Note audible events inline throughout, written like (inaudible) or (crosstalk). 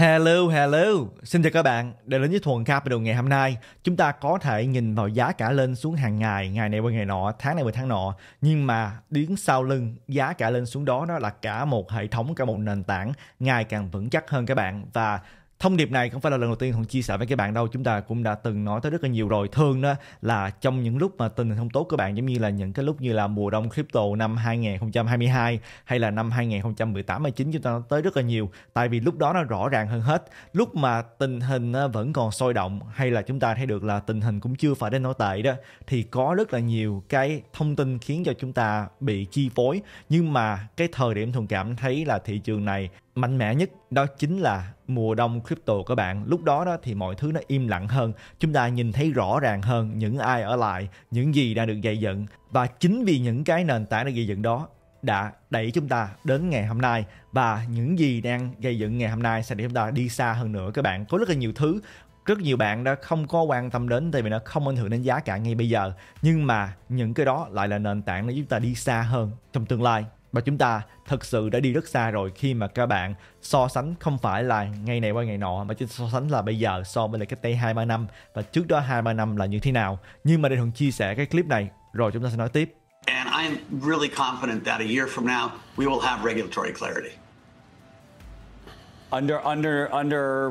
Hello, hello. Xin chào các bạn. Để đến với Thuần Capital ngày hôm nay, chúng ta có thể nhìn vào giá cả lên xuống hàng ngày, ngày này qua ngày nọ, tháng này qua tháng nọ. Nhưng mà đứng sau lưng giá cả lên xuống đó đó là cả một hệ thống, cả một nền tảng ngày càng vững chắc hơn các bạn. Và thông điệp này không phải là lần đầu tiên hùng chia sẻ với các bạn đâu chúng ta cũng đã từng nói tới rất là nhiều rồi thường đó là trong những lúc mà tình hình không tốt các bạn giống như là những cái lúc như là mùa đông crypto năm 2022 hay là năm 2018 19 chúng ta nói tới rất là nhiều tại vì lúc đó nó rõ ràng hơn hết lúc mà tình hình vẫn còn sôi động hay là chúng ta thấy được là tình hình cũng chưa phải đến nỗi tệ đó thì có rất là nhiều cái thông tin khiến cho chúng ta bị chi phối nhưng mà cái thời điểm thường cảm thấy là thị trường này mạnh mẽ nhất đó chính là mùa đông crypto các bạn lúc đó đó thì mọi thứ nó im lặng hơn chúng ta nhìn thấy rõ ràng hơn những ai ở lại những gì đã được gây dựng và chính vì những cái nền tảng được gây dựng đó đã đẩy chúng ta đến ngày hôm nay và những gì đang gây dựng ngày hôm nay sẽ để chúng ta đi xa hơn nữa các bạn có rất là nhiều thứ rất nhiều bạn đã không có quan tâm đến tại vì nó không ảnh hưởng đến giá cả ngay bây giờ nhưng mà những cái đó lại là nền tảng để chúng ta đi xa hơn trong tương lai và chúng ta thực sự đã đi rất xa rồi khi mà các bạn so sánh không phải là ngày này qua ngày nọ mà chỉ so sánh là bây giờ so với lại cách đây hai ba năm và trước đó hai ba năm là như thế nào nhưng mà đây thường chia sẻ cái clip này rồi chúng ta sẽ nói tiếp And I'm really confident that a year from now we will have regulatory clarity. Under under under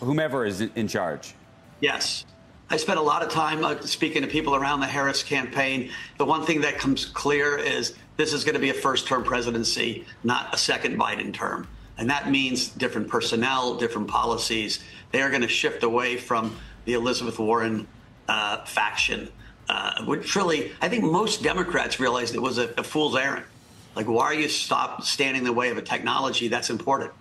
whomever is in charge. Yes. I spent a lot of time uh, speaking to people around the Harris campaign. The one thing that comes clear is this is going to be a first term presidency, not a second Biden term. And that means different personnel, different policies. They are going to shift away from the Elizabeth Warren uh, faction, uh, which really, I think most Democrats realized it was a, a fool's errand. Like, why are you stop standing in the way of a technology that's important?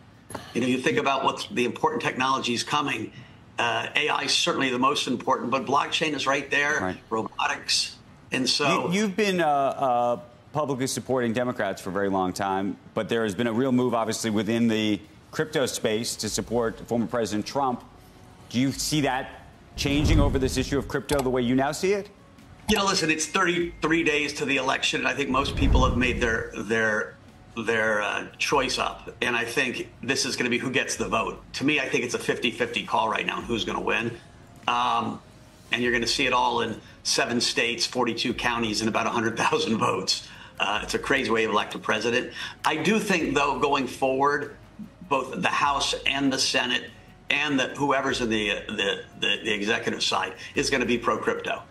You know, you think about what the important technologies coming. Uh, AI is certainly the most important, but blockchain is right there, right. robotics. And so. You, have been uh, uh, publicly supporting Democrats for a very long time, but there has been a real move, obviously, within the crypto space to support former President Trump. Do you see that changing over this issue of crypto the way you now see it? You know, listen, it's 33 days to the election, and I think most people have made their their their uh, choice up. And I think this is going to be who gets the vote. To me, I think it's a 50 50 call right now on who's going to win. Um, and you're going to see it all in seven states, 42 counties, and about 100,000 (laughs) votes. Uh, it's a crazy way of elect a president. I do think, though, going forward, both the House and the Senate and the, whoever's in the, the, the, the executive side is going to be pro crypto.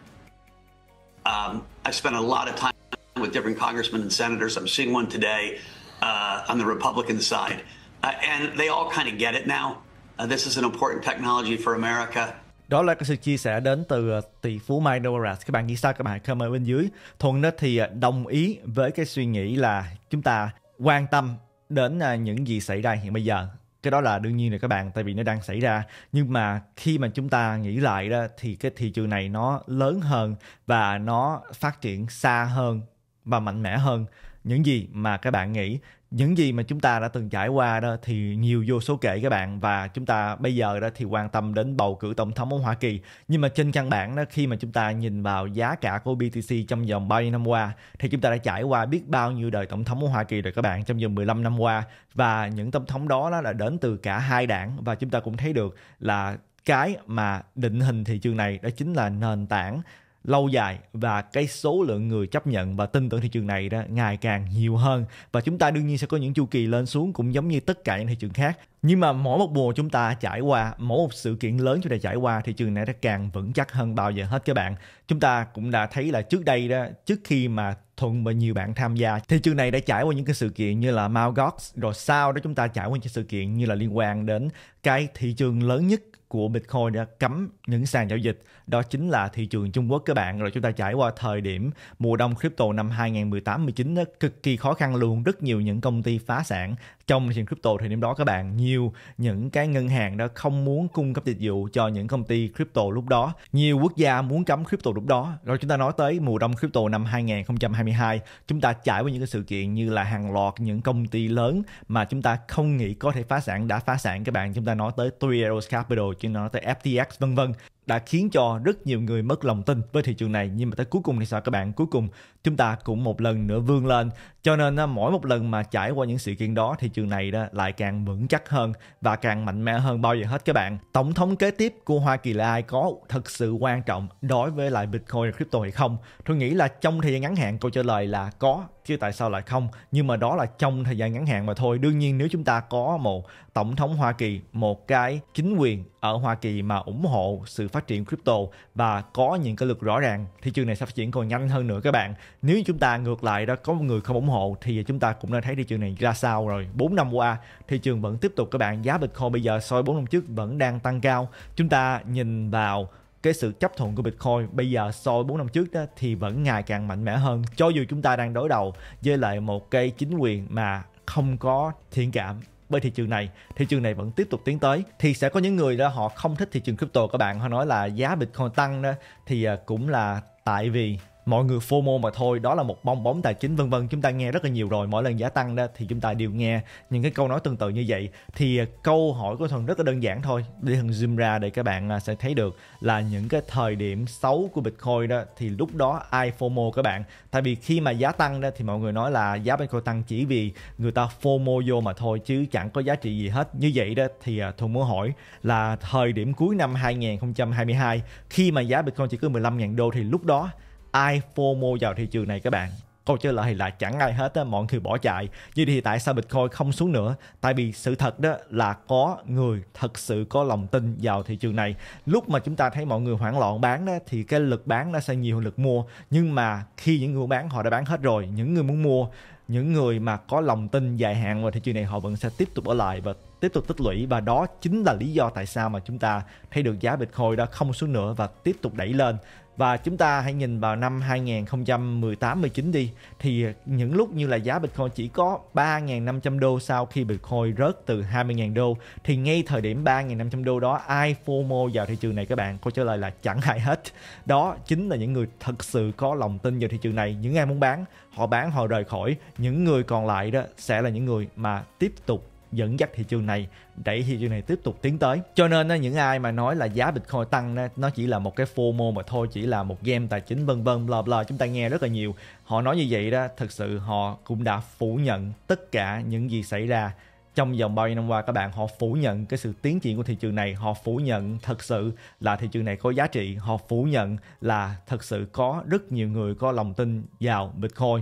Um, I've spent a lot of time with different congressmen and senators. I'm seeing one today uh, on the Republican side. Uh, and they all kind of get it now. Uh, this is an important technology for America. đó là cái sự chia sẻ đến từ ờ, tỷ phú Mike Douglas các bạn nghĩ sao các bạn comment bên dưới thuận đó thì ờ, đồng ý với cái suy nghĩ là chúng ta quan tâm đến ờ, những gì xảy ra hiện bây giờ cái đó là đương nhiên rồi các bạn tại vì nó đang xảy ra nhưng mà khi mà chúng ta nghĩ lại đó thì cái thị trường này nó lớn hơn và nó phát triển xa hơn và mạnh mẽ hơn những gì mà các bạn nghĩ những gì mà chúng ta đã từng trải qua đó thì nhiều vô số kể các bạn và chúng ta bây giờ đó thì quan tâm đến bầu cử tổng thống ở Hoa Kỳ nhưng mà trên căn bản đó khi mà chúng ta nhìn vào giá cả của BTC trong vòng bao nhiêu năm qua thì chúng ta đã trải qua biết bao nhiêu đời tổng thống ở Hoa Kỳ rồi các bạn trong vòng 15 năm qua và những tổng thống đó, đó là đến từ cả hai đảng và chúng ta cũng thấy được là cái mà định hình thị trường này đó chính là nền tảng lâu dài và cái số lượng người chấp nhận và tin tưởng thị trường này đó ngày càng nhiều hơn và chúng ta đương nhiên sẽ có những chu kỳ lên xuống cũng giống như tất cả những thị trường khác nhưng mà mỗi một mùa chúng ta trải qua mỗi một sự kiện lớn chúng ta trải qua thị trường này đã càng vững chắc hơn bao giờ hết các bạn chúng ta cũng đã thấy là trước đây đó trước khi mà thuận và nhiều bạn tham gia thị trường này đã trải qua những cái sự kiện như là Mt. Gox rồi sau đó chúng ta trải qua những sự kiện như là liên quan đến cái thị trường lớn nhất của Bitcoin đã cấm những sàn giao dịch đó chính là thị trường Trung Quốc các bạn rồi chúng ta trải qua thời điểm mùa đông crypto năm 2018-19 cực kỳ khó khăn luôn rất nhiều những công ty phá sản trong thị trường crypto thời điểm đó các bạn nhiều những cái ngân hàng đó không muốn cung cấp dịch vụ cho những công ty crypto lúc đó nhiều quốc gia muốn cấm crypto lúc đó rồi chúng ta nói tới mùa đông crypto năm 2022 chúng ta trải qua những cái sự kiện như là hàng loạt những công ty lớn mà chúng ta không nghĩ có thể phá sản đã phá sản các bạn chúng ta nói tới Three Arrows Capital chúng ta nói tới FTX vân vân đã khiến cho rất nhiều người mất lòng tin với thị trường này nhưng mà tới cuối cùng thì sao các bạn cuối cùng chúng ta cũng một lần nữa vươn lên cho nên mỗi một lần mà trải qua những sự kiện đó thị trường này đó lại càng vững chắc hơn và càng mạnh mẽ hơn bao giờ hết các bạn tổng thống kế tiếp của Hoa Kỳ là ai có thật sự quan trọng đối với lại Bitcoin và crypto hay không tôi nghĩ là trong thời gian ngắn hạn câu trả lời là có chứ tại sao lại không nhưng mà đó là trong thời gian ngắn hạn mà thôi đương nhiên nếu chúng ta có một tổng thống Hoa Kỳ một cái chính quyền ở Hoa Kỳ mà ủng hộ sự phát triển crypto và có những cái lực rõ ràng thị trường này sẽ phát triển còn nhanh hơn nữa các bạn nếu chúng ta ngược lại đó có một người không ủng hộ thì chúng ta cũng đã thấy thị trường này ra sao rồi 4 năm qua thị trường vẫn tiếp tục các bạn giá Bitcoin bây giờ so với 4 năm trước vẫn đang tăng cao chúng ta nhìn vào cái sự chấp thuận của Bitcoin bây giờ so với 4 năm trước đó, thì vẫn ngày càng mạnh mẽ hơn cho dù chúng ta đang đối đầu với lại một cái chính quyền mà không có thiện cảm bởi thị trường này thị trường này vẫn tiếp tục tiến tới thì sẽ có những người đó họ không thích thị trường crypto các bạn họ nói là giá bitcoin tăng đó thì à, cũng là tại vì mọi người FOMO mà thôi đó là một bong bóng tài chính vân vân chúng ta nghe rất là nhiều rồi mỗi lần giá tăng đó thì chúng ta đều nghe những cái câu nói tương tự như vậy thì à, câu hỏi của thần rất là đơn giản thôi để thần zoom ra để các bạn à, sẽ thấy được là những cái thời điểm xấu của bitcoin đó thì lúc đó ai FOMO các bạn tại vì khi mà giá tăng đó thì mọi người nói là giá bitcoin tăng chỉ vì người ta FOMO vô mà thôi chứ chẳng có giá trị gì hết như vậy đó thì à, thuần muốn hỏi là thời điểm cuối năm 2022 khi mà giá bitcoin chỉ có 15.000 đô thì lúc đó ai FOMO vào thị trường này các bạn câu trả lời là chẳng ai hết á, mọi người bỏ chạy như thì tại sao Bitcoin không xuống nữa tại vì sự thật đó là có người thật sự có lòng tin vào thị trường này lúc mà chúng ta thấy mọi người hoảng loạn bán đó thì cái lực bán nó sẽ nhiều hơn lực mua nhưng mà khi những người bán họ đã bán hết rồi những người muốn mua những người mà có lòng tin dài hạn vào thị trường này họ vẫn sẽ tiếp tục ở lại và tiếp tục tích lũy và đó chính là lý do tại sao mà chúng ta thấy được giá Bitcoin đã không xuống nữa và tiếp tục đẩy lên và chúng ta hãy nhìn vào năm 2018 19 đi thì những lúc như là giá Bitcoin chỉ có 3.500 đô sau khi Bitcoin rớt từ 20.000 đô thì ngay thời điểm 3.500 đô đó ai FOMO vào thị trường này các bạn câu trả lời là chẳng ai hết đó chính là những người thật sự có lòng tin vào thị trường này những ai muốn bán họ bán họ rời khỏi những người còn lại đó sẽ là những người mà tiếp tục dẫn dắt thị trường này đẩy thị trường này tiếp tục tiến tới cho nên những ai mà nói là giá bitcoin tăng nó chỉ là một cái fomo mà thôi chỉ là một game tài chính vân vân bla bla chúng ta nghe rất là nhiều họ nói như vậy đó thực sự họ cũng đã phủ nhận tất cả những gì xảy ra trong vòng bao nhiêu năm qua các bạn họ phủ nhận cái sự tiến triển của thị trường này họ phủ nhận thật sự là thị trường này có giá trị họ phủ nhận là thật sự có rất nhiều người có lòng tin vào bitcoin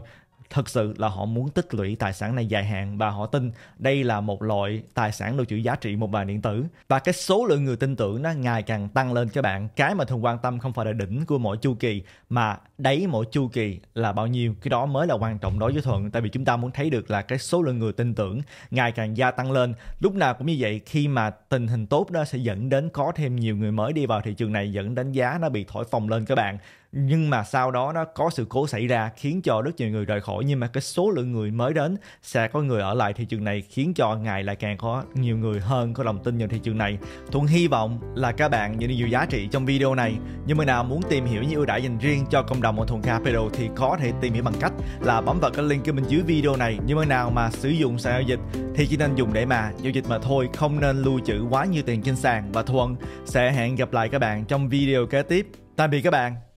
thực sự là họ muốn tích lũy tài sản này dài hạn và họ tin đây là một loại tài sản lưu trữ giá trị một bài điện tử và cái số lượng người tin tưởng nó ngày càng tăng lên các bạn cái mà thường quan tâm không phải là đỉnh của mỗi chu kỳ mà đáy mỗi chu kỳ là bao nhiêu cái đó mới là quan trọng đối với thuận tại vì chúng ta muốn thấy được là cái số lượng người tin tưởng ngày càng gia tăng lên lúc nào cũng như vậy khi mà tình hình tốt đó sẽ dẫn đến có thêm nhiều người mới đi vào thị trường này dẫn đến giá nó bị thổi phồng lên các bạn nhưng mà sau đó nó có sự cố xảy ra khiến cho rất nhiều người rời khỏi nhưng mà cái số lượng người mới đến sẽ có người ở lại thị trường này khiến cho ngày lại càng có nhiều người hơn có lòng tin vào thị trường này thuận hy vọng là các bạn nhận được nhiều giá trị trong video này nhưng mà nào muốn tìm hiểu những ưu đãi dành riêng cho cộng đồng ở thuận capital thì có thể tìm hiểu bằng cách là bấm vào cái link ở bên dưới video này nhưng mà nào mà sử dụng sàn giao dịch thì chỉ nên dùng để mà giao dịch mà thôi không nên lưu trữ quá nhiều tiền trên sàn và thuận sẽ hẹn gặp lại các bạn trong video kế tiếp tạm biệt các bạn